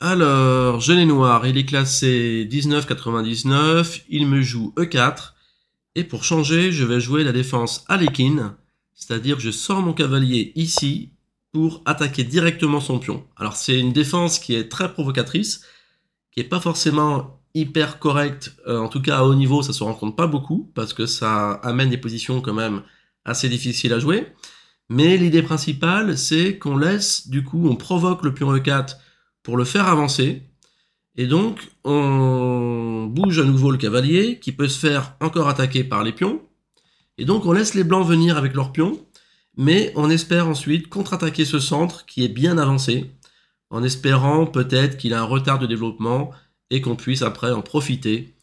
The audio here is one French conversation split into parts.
Alors, je l'ai noir, il est classé 19,99, il me joue E4, et pour changer, je vais jouer la défense Alekin, c'est-à-dire je sors mon cavalier ici pour attaquer directement son pion. Alors c'est une défense qui est très provocatrice, qui n'est pas forcément hyper correcte, euh, en tout cas à haut niveau ça se rencontre pas beaucoup, parce que ça amène des positions quand même assez difficiles à jouer, mais l'idée principale c'est qu'on laisse, du coup on provoque le pion E4 pour le faire avancer. Et donc, on bouge à nouveau le cavalier, qui peut se faire encore attaquer par les pions. Et donc, on laisse les blancs venir avec leurs pions, mais on espère ensuite contre-attaquer ce centre qui est bien avancé, en espérant peut-être qu'il a un retard de développement et qu'on puisse après en profiter.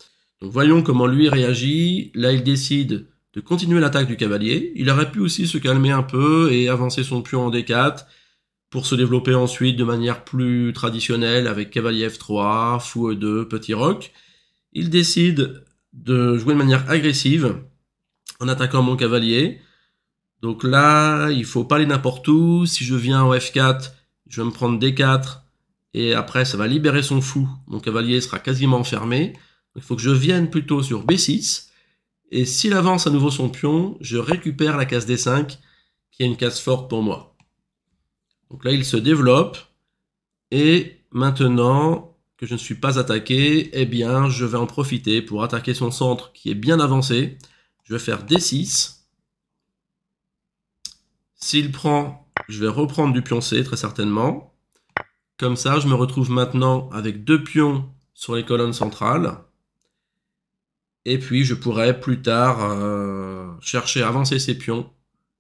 Donc voyons comment lui réagit. Là, il décide de continuer l'attaque du cavalier. Il aurait pu aussi se calmer un peu et avancer son pion en D4 pour se développer ensuite de manière plus traditionnelle avec cavalier F3, fou E2, petit roc. Il décide de jouer de manière agressive en attaquant mon cavalier. Donc là, il faut pas aller n'importe où. Si je viens en F4, je vais me prendre D4 et après ça va libérer son fou. Mon cavalier sera quasiment enfermé. il faut que je vienne plutôt sur B6 et s'il avance à nouveau son pion, je récupère la case D5 qui est une case forte pour moi. Donc là, il se développe. Et maintenant que je ne suis pas attaqué, eh bien, je vais en profiter pour attaquer son centre qui est bien avancé. Je vais faire D6. S'il prend, je vais reprendre du pion C, très certainement. Comme ça, je me retrouve maintenant avec deux pions sur les colonnes centrales. Et puis, je pourrais plus tard euh, chercher à avancer ces pions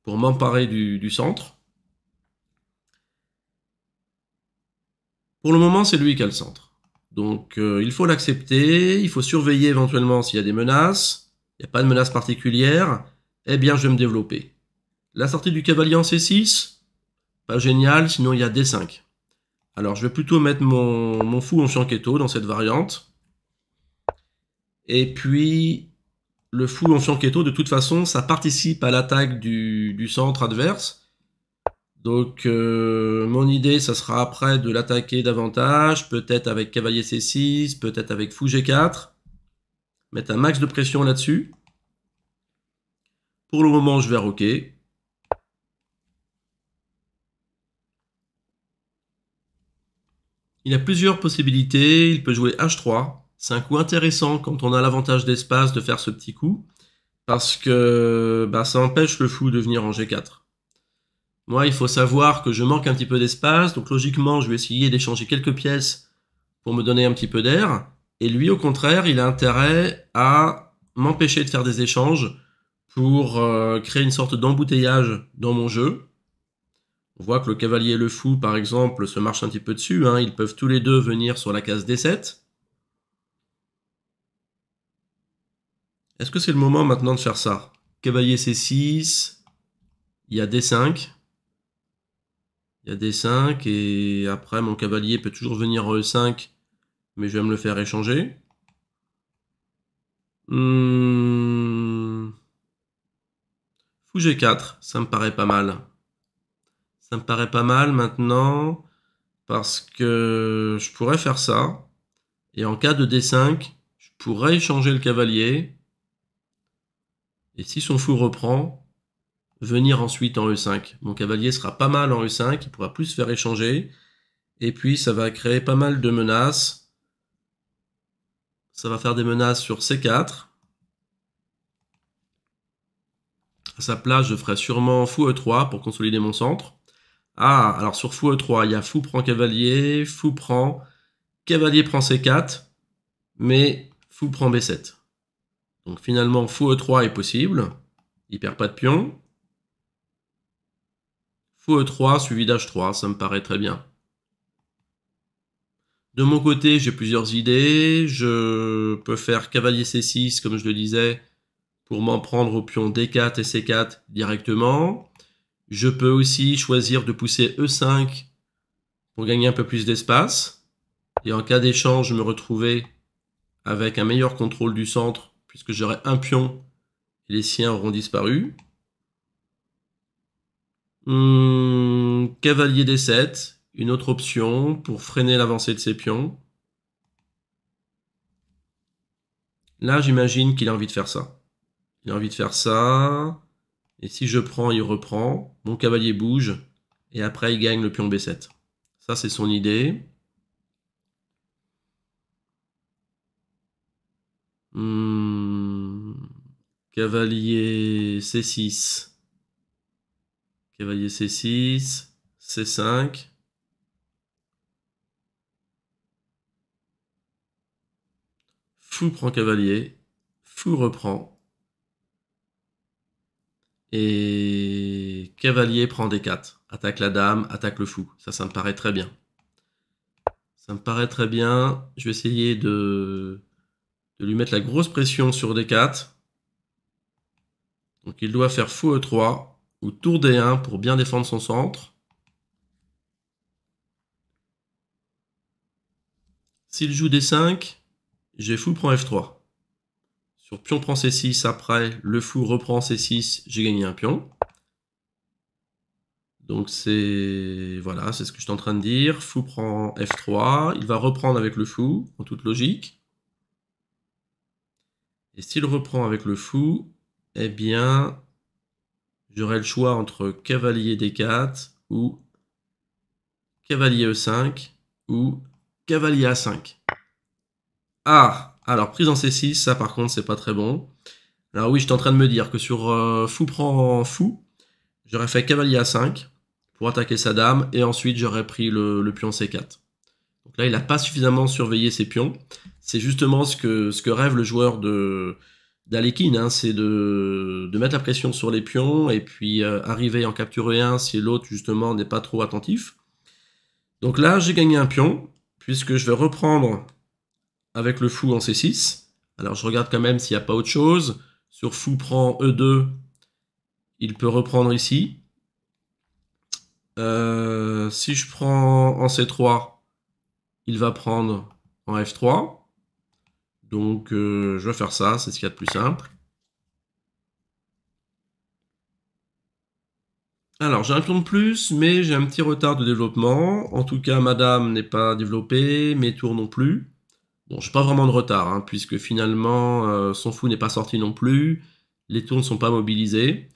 pour m'emparer du centre. Pour le moment, c'est lui qui a le centre. Donc euh, il faut l'accepter, il faut surveiller éventuellement s'il y a des menaces. Il n'y a pas de menace particulière. Eh bien, je vais me développer. La sortie du cavalier en C6, pas génial, sinon il y a D5. Alors je vais plutôt mettre mon, fou en fianchetto dans cette variante. Et puis, le fou en fianchetto, de toute façon, ça participe à l'attaque du centre adverse. Donc euh, mon idée, ça sera après de l'attaquer davantage, peut-être avec cavalier C6, peut-être avec fou G4. Mettre un max de pression là-dessus. Pour le moment, je vais roquer. Il a plusieurs possibilités. Il peut jouer H3. C'est un coup intéressant quand on a l'avantage d'espace de faire ce petit coup. Parce que bah, ça empêche le fou de venir en G4. Moi, il faut savoir que je manque un petit peu d'espace, donc logiquement, je vais essayer d'échanger quelques pièces pour me donner un petit peu d'air. Et lui, au contraire, il a intérêt à m'empêcher de faire des échanges pour euh, créer une sorte d'embouteillage dans mon jeu. On voit que le cavalier et le fou, par exemple, se marchent un petit peu dessus. Hein. Ils peuvent tous les deux venir sur la case D7. Est-ce que c'est le moment maintenant de faire ça Cavalier C6, il y a D5. Il y a d 5 et après mon cavalier peut toujours venir en euh, E5, mais je vais me le faire échanger. Hum. Fou G4, ça me paraît pas mal. Ça me paraît pas mal maintenant parce que je pourrais faire ça. Et en cas de D5, je pourrais échanger le cavalier. Et si son fou reprend, venir ensuite en E5. Mon cavalier sera pas mal en E5, il pourra plus se faire échanger. Et puis ça va créer pas mal de menaces. Ça va faire des menaces sur C4. À sa place, je ferai sûrement fou E3 pour consolider mon centre. Ah, alors sur fou E3, il y a fou prend cavalier, fou prend, cavalier prend C4, mais fou prend B7. Donc finalement, fou E3 est possible. Il perd pas de pion. E3 suivi d'H3, ça me paraît très bien. De mon côté, j'ai plusieurs idées. Je peux faire cavalier C6, comme je le disais, pour m'en prendre au pion D4 et C4 directement. Je peux aussi choisir de pousser E5 pour gagner un peu plus d'espace. Et en cas d'échange, me retrouver avec un meilleur contrôle du centre, puisque j'aurai un pion et les siens auront disparu. Hmm, cavalier D7, une autre option pour freiner l'avancée de ses pions. Là, j'imagine qu'il a envie de faire ça. Il a envie de faire ça. Et si je prends, il reprend. Mon cavalier bouge. Et après, il gagne le pion B7. Ça, c'est son idée. Hmm, cavalier C6. Cavalier C6, C5. Fou prend cavalier, fou reprend. Et cavalier prend D4. Attaque la dame, attaque le fou. Ça, ça me paraît très bien. Ça me paraît très bien. Je vais essayer de, de lui mettre la grosse pression sur D4. Donc il doit faire fou E3 tour D1 pour bien défendre son centre. S'il joue D5, j'ai fou prend F3. Sur pion prend C6, après le fou reprend C6, j'ai gagné un pion. Donc c'est voilà, c'est ce que je suis en train de dire. Fou prend F3, il va reprendre avec le fou, en toute logique. Et s'il reprend avec le fou, eh bien, J'aurais le choix entre cavalier d4 ou cavalier e5 ou cavalier a5. Ah, alors prise en c6, ça par contre c'est pas très bon. Alors oui, j'étais en train de me dire que sur euh, fou prend fou, j'aurais fait cavalier a5 pour attaquer sa dame et ensuite j'aurais pris le, pion c4. Donc là, il n'a pas suffisamment surveillé ses pions. C'est justement ce que, ce que rêve le joueur de, d'Alekin, hein, c'est de, mettre la pression sur les pions et puis euh, arriver en capturer un si l'autre justement n'est pas trop attentif. Donc là, j'ai gagné un pion, puisque je vais reprendre avec le fou en C6. Alors je regarde quand même s'il n'y a pas autre chose. Sur fou prend E2, il peut reprendre ici. Euh, si je prends en C3, il va prendre en F3. Donc, euh, je vais faire ça, c'est ce qu'il y a de plus simple. Alors, j'ai un tour de plus, mais j'ai un petit retard de développement. En tout cas, madame n'est pas développée, mes tours non plus. Bon, je n'ai pas vraiment de retard, hein, puisque finalement, euh, son fou n'est pas sorti non plus. Les tours ne sont pas mobilisés.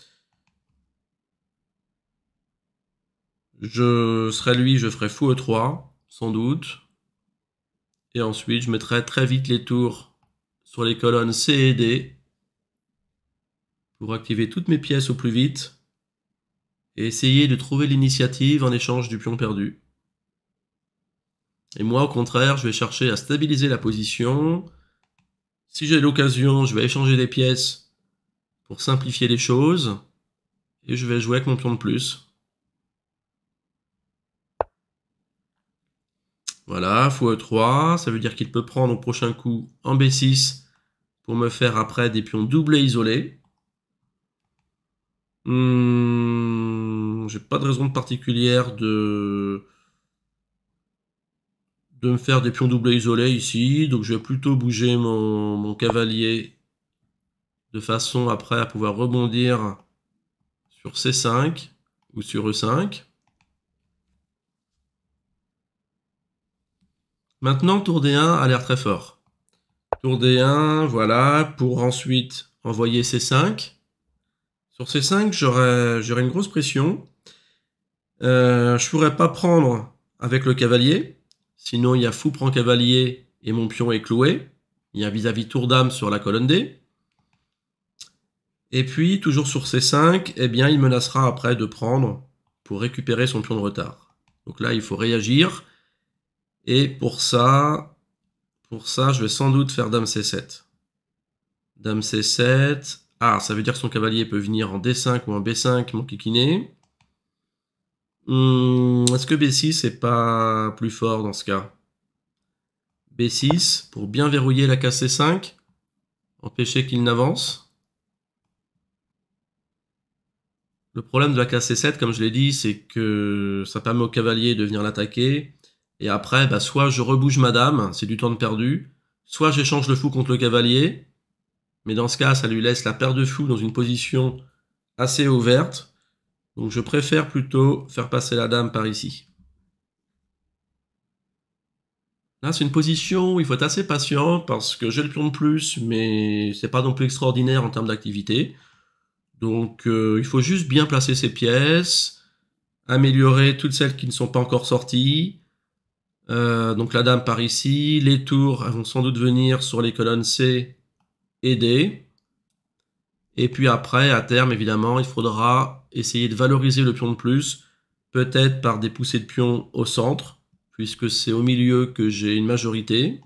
Je serai lui, je ferai fou E3, sans doute. Et ensuite, je mettrai très vite les tours sur les colonnes C et D pour activer toutes mes pièces au plus vite et essayer de trouver l'initiative en échange du pion perdu. Et moi, au contraire, je vais chercher à stabiliser la position. Si j'ai l'occasion, je vais échanger des pièces pour simplifier les choses. Et je vais jouer avec mon pion de plus. Voilà, fois E3, ça veut dire qu'il peut prendre au prochain coup en B6 pour me faire après des pions doublés isolés. Hmm, j'ai pas de raison particulière de de me faire des pions doublés isolés ici, donc je vais plutôt bouger mon, mon cavalier de façon après à pouvoir rebondir sur C5 ou sur E5. Maintenant, tour D1 a l'air très fort. Tour D1, voilà, pour ensuite envoyer C5. Sur C5, j'aurais une grosse pression. Je euh, je pourrais pas prendre avec le cavalier. Sinon, il y a fou prend cavalier et mon pion est cloué. Il y a vis-à-vis tour d'âme sur la colonne D. Et puis, toujours sur C5, eh bien, il menacera après de prendre pour récupérer son pion de retard. Donc là, il faut réagir. Et pour ça, pour ça, je vais sans doute faire Dame C7. Dame C7. Ah, ça veut dire que son cavalier peut venir en D5 ou en B5, mon kikiné. Hmm, est-ce que B6 n'est pas plus fort dans ce cas B6 pour bien verrouiller la case C5, empêcher qu'il n'avance. Le problème de la case C7, comme je l'ai dit, c'est que ça permet au cavalier de venir l'attaquer. Et après, bah, soit je rebouge ma dame, c'est du temps de perdu, soit j'échange le fou contre le cavalier, mais dans ce cas, ça lui laisse la paire de fous dans une position assez ouverte. Donc je préfère plutôt faire passer la dame par ici. Là, c'est une position où il faut être assez patient parce que j'ai le pion de plus, mais c'est pas non plus extraordinaire en termes d'activité. Donc euh, il faut juste bien placer ses pièces, améliorer toutes celles qui ne sont pas encore sorties, euh, donc la dame par ici, les tours vont sans doute venir sur les colonnes C et D. Et puis après, à terme, évidemment, il faudra essayer de valoriser le pion de plus, peut-être par des poussées de pions au centre, puisque c'est au milieu que j'ai une majorité.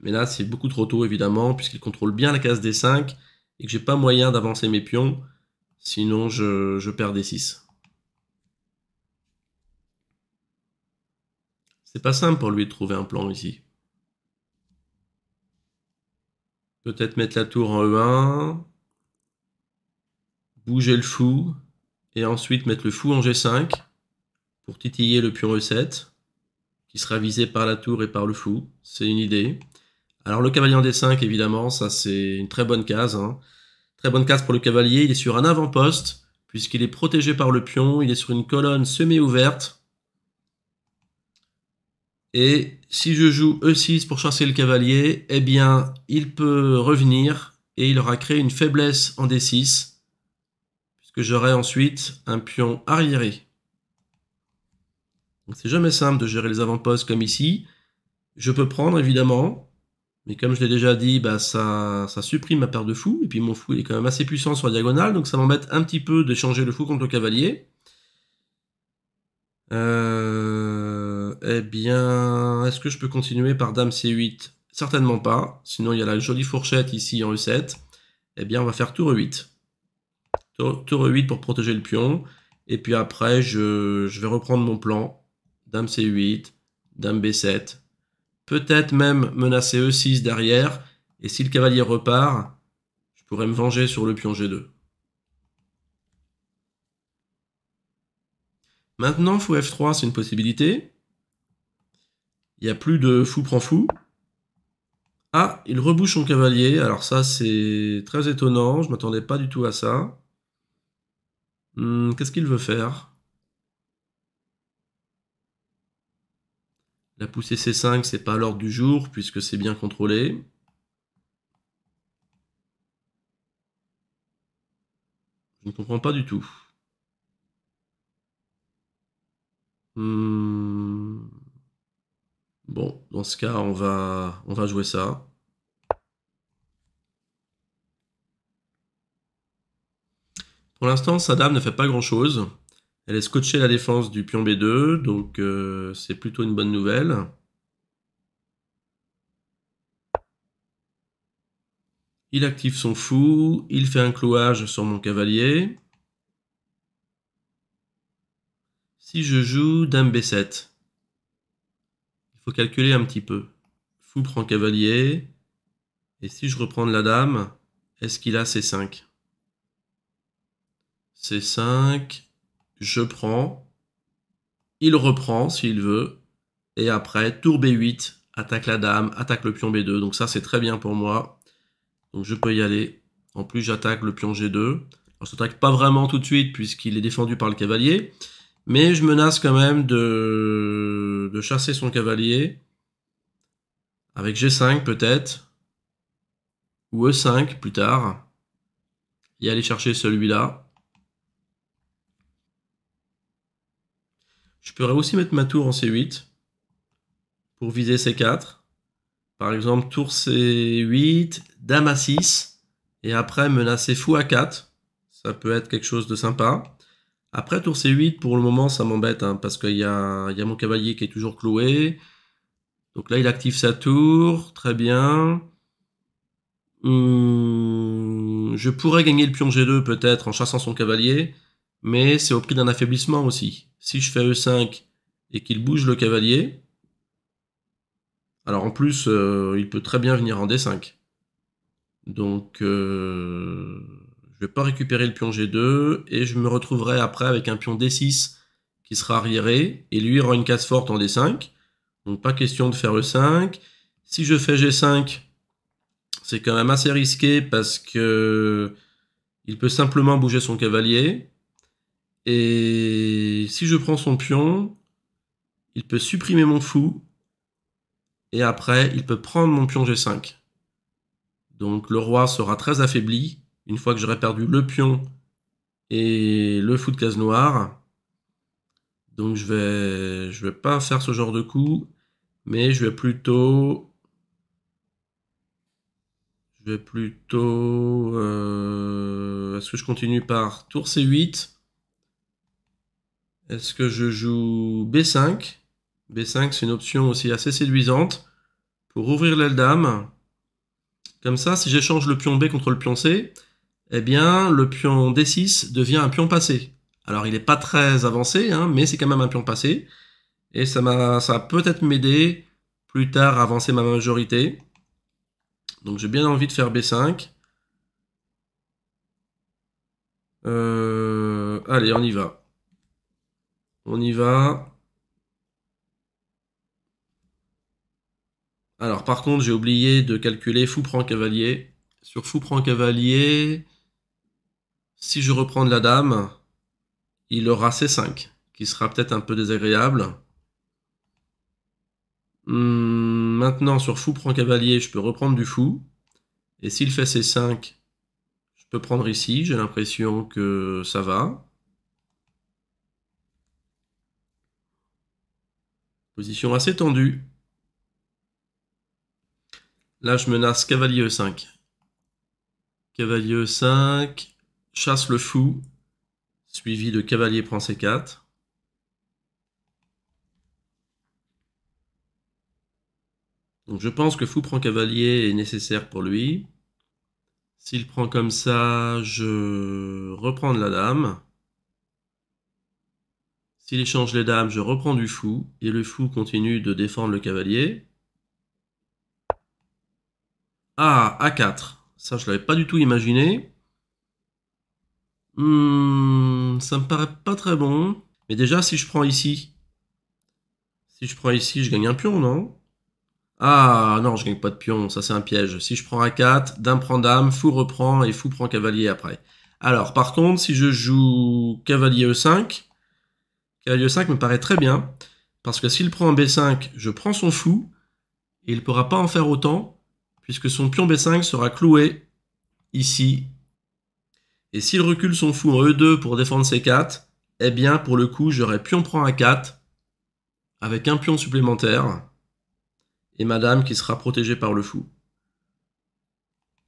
Mais là, c'est beaucoup trop tôt, évidemment, puisqu'il contrôle bien la case D5 et que j'ai pas moyen d'avancer mes pions, sinon je, je perds des 6 C'est pas simple pour lui de trouver un plan ici. Peut-être mettre la tour en E1, bouger le fou, et ensuite mettre le fou en G5 pour titiller le pion E7, qui sera visé par la tour et par le fou. C'est une idée. Alors le cavalier en D5, évidemment, ça c'est une très bonne case. Hein. Très bonne case pour le cavalier, il est sur un avant-poste, puisqu'il est protégé par le pion, il est sur une colonne semi-ouverte, et si je joue E6 pour chasser le cavalier, eh bien, il peut revenir et il aura créé une faiblesse en D6, puisque j'aurai ensuite un pion arriéré. c'est jamais simple de gérer les avant-postes comme ici. Je peux prendre, évidemment, mais comme je l'ai déjà dit, bah ça, supprime ma paire de fous, et puis mon fou est quand même assez puissant sur la diagonale, donc ça m'embête un petit peu d'échanger le fou contre le cavalier. Euh eh bien, est-ce que je peux continuer par Dame C8 Certainement pas, sinon il y a la jolie fourchette ici en E7. Eh bien, on va faire tour E8. Tour, E8 pour protéger le pion. Et puis après, je, je vais reprendre mon plan. Dame C8, Dame B7. Peut-être même menacer E6 derrière. Et si le cavalier repart, je pourrais me venger sur le pion G2. Maintenant, fou F3, c'est une possibilité. Il n'y a plus de fou prend fou. Ah, il rebouche son cavalier. Alors ça, c'est très étonnant. Je m'attendais pas du tout à ça. Hmm, qu'est-ce qu'il veut faire La poussée C5, c'est pas l'ordre du jour, puisque c'est bien contrôlé. Je ne comprends pas du tout. Hum... Bon, dans ce cas, on va, on va jouer ça. Pour l'instant, sa dame ne fait pas grand-chose. Elle est scotchée à la défense du pion B2, donc euh, c'est plutôt une bonne nouvelle. Il active son fou, il fait un clouage sur mon cavalier. Si je joue Dame B7, calculer un petit peu. Fou prend cavalier. Et si je reprends la dame, est-ce qu'il a C5 C5, je prends. Il reprend s'il veut. Et après, tour B8, attaque la dame, attaque le pion B2. Donc ça, c'est très bien pour moi. Donc je peux y aller. En plus, j'attaque le pion G2. Alors, je pas vraiment tout de suite puisqu'il est défendu par le cavalier. Mais je menace quand même de, chasser son cavalier. Avec G5 peut-être. Ou E5 plus tard. Et aller chercher celui-là. Je pourrais aussi mettre ma tour en C8 pour viser C4. Par exemple, tour C8, dame A6, et après menacer fou à 4 Ça peut être quelque chose de sympa. Après, tour C8, pour le moment, ça m'embête, hein, parce qu'il y, a, mon cavalier qui est toujours cloué. Donc là, il active sa tour, très bien. Euh, je pourrais gagner le pion G2 peut-être en chassant son cavalier, mais c'est au prix d'un affaiblissement aussi. Si je fais E5 et qu'il bouge le cavalier, alors en plus, euh, il peut très bien venir en D5. Donc... Euh, je vais pas récupérer le pion G2 et je me retrouverai après avec un pion D6 qui sera arriéré et lui aura une case forte en D5. Donc pas question de faire e 5. Si je fais G5, c'est quand même assez risqué parce que il peut simplement bouger son cavalier. Et si je prends son pion, il peut supprimer mon fou. Et après, il peut prendre mon pion G5. Donc le roi sera très affaibli une fois que j'aurai perdu le pion et le fou de case noire. Donc je vais je vais pas faire ce genre de coup, mais je vais plutôt je vais plutôt euh, est-ce que je continue par tour C8 Est-ce que je joue B5 B5 c'est une option aussi assez séduisante pour ouvrir l'aile dame. Comme ça, si j'échange le pion B contre le pion C, eh bien, le pion D6 devient un pion passé. Alors, il n'est pas très avancé, hein, mais c'est quand même un pion passé. Et ça m'a, ça peut-être m'aider plus tard à avancer ma majorité. Donc, j'ai bien envie de faire B5. Euh, allez, on y va. On y va. Alors, par contre, j'ai oublié de calculer fou prend cavalier. Sur fou prend cavalier, si je reprends de la dame, il aura C5, qui sera peut-être un peu désagréable. Hmm, maintenant, sur fou prend cavalier, je peux reprendre du fou. Et s'il fait C5, je peux prendre ici. J'ai l'impression que ça va. Position assez tendue. Là, je menace cavalier E5. Cavalier E5 chasse le fou, suivi de cavalier prend c4. Donc je pense que fou prend cavalier est nécessaire pour lui. S'il prend comme ça, je reprends de la dame. S'il échange les dames, je reprends du fou, et le fou continue de défendre le cavalier. Ah, A4. Ça, je l'avais pas du tout imaginé. Hmm, ça me paraît pas très bon. Mais déjà, si je prends ici. Si je prends ici, je gagne un pion, non Ah, non, je gagne pas de pion. Ça, c'est un piège. Si je prends a 4, dame prend dame, fou reprend et fou prend cavalier après. Alors, par contre, si je joue cavalier E5, cavalier E5 me paraît très bien. Parce que s'il prend un B5, je prends son fou. Et il ne pourra pas en faire autant, puisque son pion B5 sera cloué ici et s'il recule son fou en E2 pour défendre C4, eh bien pour le coup j'aurais pion prend A4 avec un pion supplémentaire et madame qui sera protégée par le fou.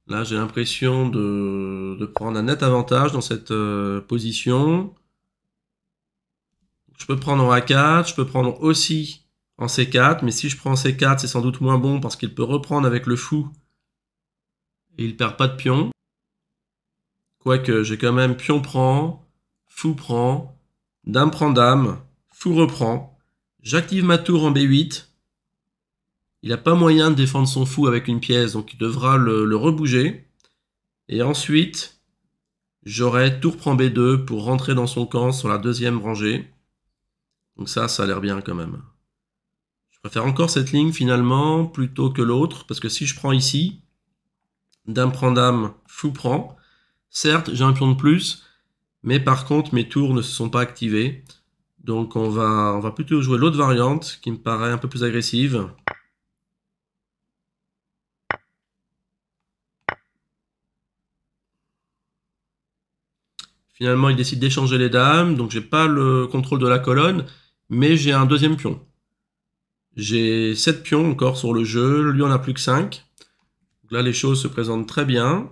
Là j'ai l'impression de, prendre un net avantage dans cette euh, position. Je peux prendre en A4, je peux prendre aussi en C4, mais si je prends en C4 c'est sans doute moins bon parce qu'il peut reprendre avec le fou et il perd pas de pion. Quoique, j'ai quand même pion prend, fou prend, dame prend dame, fou reprend. J'active ma tour en B8. Il n'a pas moyen de défendre son fou avec une pièce, donc il devra le, rebouger. Et ensuite, j'aurai tour prend B2 pour rentrer dans son camp sur la deuxième rangée. Donc ça, ça a l'air bien quand même. Je préfère encore cette ligne finalement plutôt que l'autre, parce que si je prends ici, dame prend dame, fou prend, Certes, j'ai un pion de plus, mais par contre, mes tours ne se sont pas activés. Donc on va, on va plutôt jouer l'autre variante, qui me paraît un peu plus agressive. Finalement, il décide d'échanger les dames, donc j'ai pas le contrôle de la colonne, mais j'ai un deuxième pion. J'ai 7 pions encore sur le jeu, lui en a plus que 5. Donc là, les choses se présentent très bien.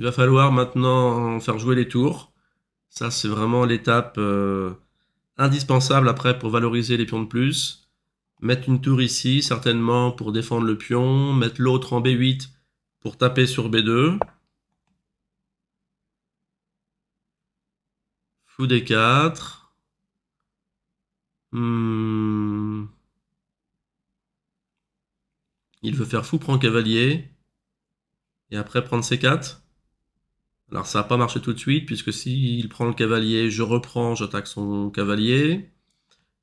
Il va falloir maintenant faire jouer les tours. Ça, c'est vraiment l'étape euh, indispensable après pour valoriser les pions de plus. Mettre une tour ici, certainement, pour défendre le pion. Mettre l'autre en B8 pour taper sur B2. Fou D4. Hmm. Il veut faire fou, prend cavalier. Et après prendre C4. Alors ça n'a pas marché tout de suite, puisque s'il prend le cavalier, je reprends, j'attaque son cavalier.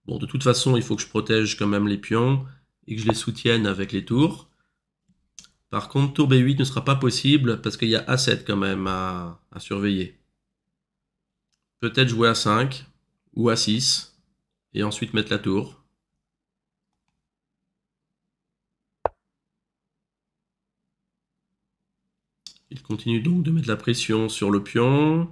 Bon, de toute façon, il faut que je protège quand même les pions et que je les soutienne avec les tours. Par contre, tour B8 ne sera pas possible parce qu'il y a A7 quand même à, à surveiller. Peut-être jouer à 5 ou à 6 et ensuite mettre la tour. Il continue donc de mettre la pression sur le pion.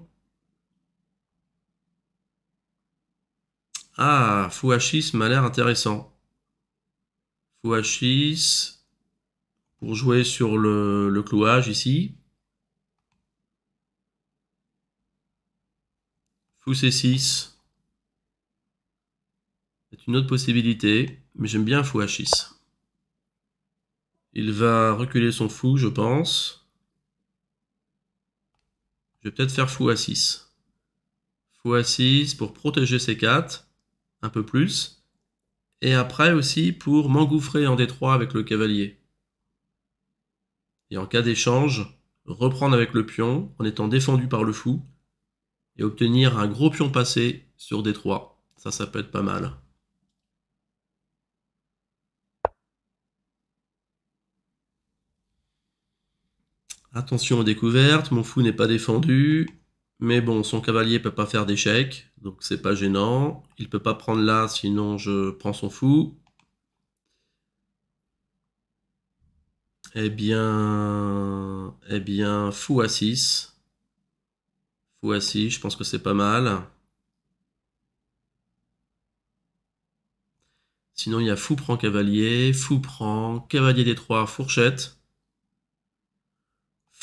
Ah, Fou H6 m'a l'air intéressant. Fou H6 pour jouer sur le, clouage ici. Fou C6. C'est une autre possibilité, mais j'aime bien Fou H6. H6. Il va reculer son fou, je pense. Je vais peut-être faire fou à 6 Fou à 6 pour protéger ces 4 un peu plus. Et après aussi pour m'engouffrer en D3 avec le cavalier. Et en cas d'échange, reprendre avec le pion en étant défendu par le fou et obtenir un gros pion passé sur D3. Ça, ça peut être pas mal. Attention aux découvertes, mon fou n'est pas défendu. Mais bon, son cavalier peut pas faire d'échec, donc c'est pas gênant. Il peut pas prendre là, sinon je prends son fou. Eh bien, eh bien, fou à 6. Fou à 6, je pense que c'est pas mal. Sinon, il y a fou prend cavalier, fou prend cavalier des trois fourchette.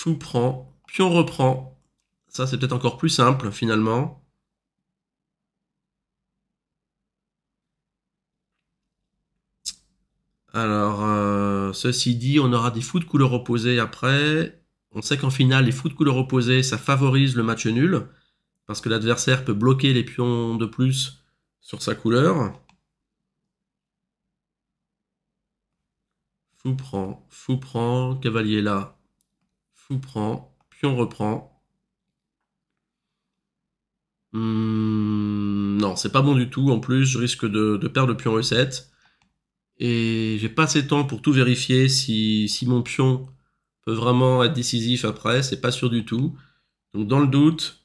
Fou prend, pion reprend. Ça, c'est peut-être encore plus simple, finalement. Alors, euh, ceci dit, on aura des fous de couleur opposées après. On sait qu'en finale, les fous de couleurs opposées, ça favorise le match nul, parce que l'adversaire peut bloquer les pions de plus sur sa couleur. Fou prend, fou prend, cavalier là, fou prend, pion reprend. Hmm, non, c'est pas bon du tout. En plus, je risque de, perdre le pion E7. Et j'ai pas assez de temps pour tout vérifier si, si mon pion peut vraiment être décisif après. C'est pas sûr du tout. Donc, dans le doute,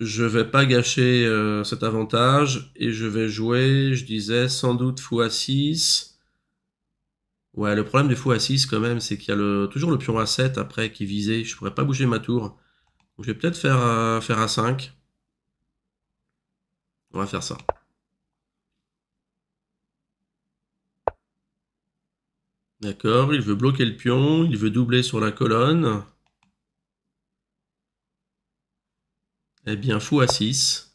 je vais pas gâcher euh, cet avantage. Et je vais jouer, je disais, sans doute fou à 6 Ouais, le problème du fou à 6 quand même, c'est qu'il y a toujours le pion à 7 après qui visait. Je pourrais pas bouger ma tour. je vais peut-être faire, euh, faire à 5. On va faire ça. D'accord, il veut bloquer le pion, il veut doubler sur la colonne. Eh bien, fou à 6.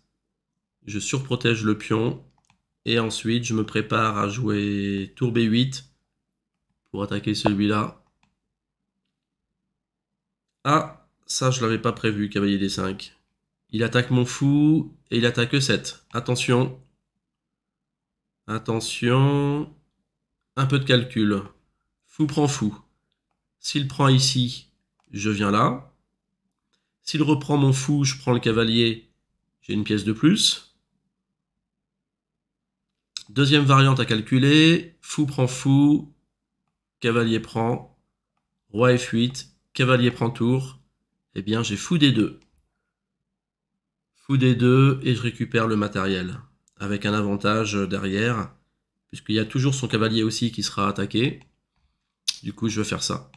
Je surprotège le pion. Et ensuite, je me prépare à jouer tour B8 attaquer celui-là. Ah, ça je l'avais pas prévu, cavalier des 5. Il attaque mon fou et il attaque 7. Attention. Attention. Un peu de calcul. Fou prend fou. S'il prend ici, je viens là. S'il reprend mon fou, je prends le cavalier, j'ai une pièce de plus. Deuxième variante à calculer, fou prend fou, cavalier prend, roi F8, cavalier prend tour, et eh bien j'ai fou des deux. Fou des deux et je récupère le matériel, avec un avantage derrière, puisqu'il y a toujours son cavalier aussi qui sera attaqué. Du coup, je vais faire ça.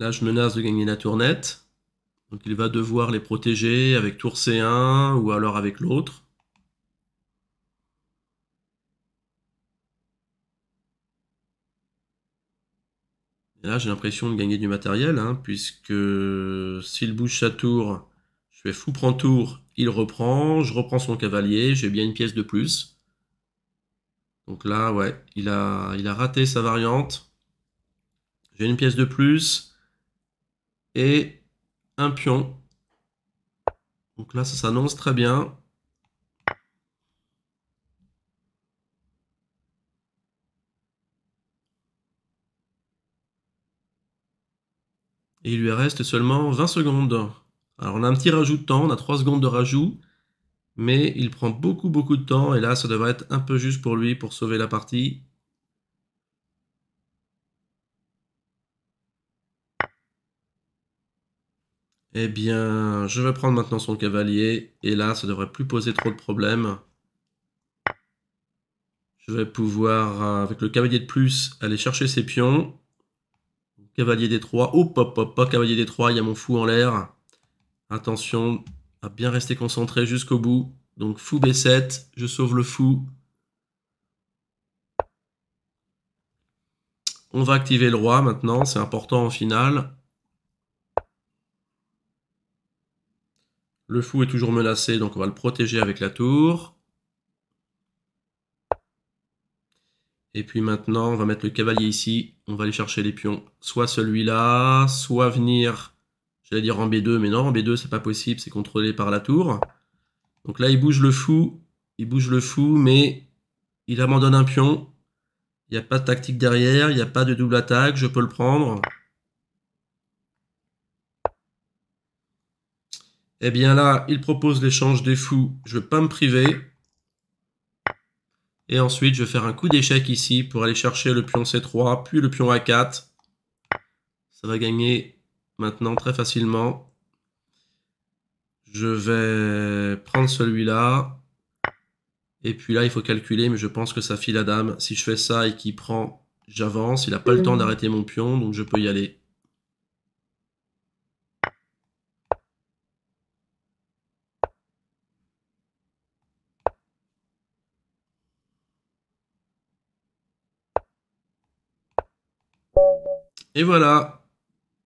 Là, je menace de gagner la tournette. Donc il va devoir les protéger avec tour C1 ou alors avec l'autre. là, j'ai l'impression de gagner du matériel, hein, puisque s'il bouge sa tour, je fais fou prend tour, il reprend, je reprends son cavalier, j'ai bien une pièce de plus. Donc là, ouais, il a, il a raté sa variante. J'ai une pièce de plus et un pion. Donc là, ça s'annonce très bien. Et il lui reste seulement 20 secondes. Alors on a un petit rajout de temps, on a 3 secondes de rajout. Mais il prend beaucoup beaucoup de temps et là ça devrait être un peu juste pour lui pour sauver la partie. Eh bien, je vais prendre maintenant son cavalier. Et là, ça devrait plus poser trop de problèmes. Je vais pouvoir, euh, avec le cavalier de plus, aller chercher ses pions. Cavalier des trois. hop hop hop, cavalier des trois, il y a mon fou en l'air. Attention à bien rester concentré jusqu'au bout. Donc fou B7, je sauve le fou. On va activer le roi maintenant, c'est important en finale. Le fou est toujours menacé, donc on va le protéger avec la tour. Et puis maintenant, on va mettre le cavalier ici. On va aller chercher les pions. Soit celui-là, soit venir, j'allais dire en B2, mais non, en B2, c'est pas possible, c'est contrôlé par la tour. Donc là, il bouge le fou. Il bouge le fou, mais il abandonne un pion. Il n'y a pas de tactique derrière, il n'y a pas de double attaque, je peux le prendre. Eh bien là, il propose l'échange des fous. Je ne veux pas me priver. Et ensuite, je vais faire un coup d'échec ici pour aller chercher le pion C3, puis le pion A4. Ça va gagner maintenant très facilement. Je vais prendre celui-là. Et puis là, il faut calculer, mais je pense que ça file la dame. Si je fais ça et qu'il prend, j'avance. Il n'a pas le temps mmh. d'arrêter mon pion, donc je peux y aller. Et voilà,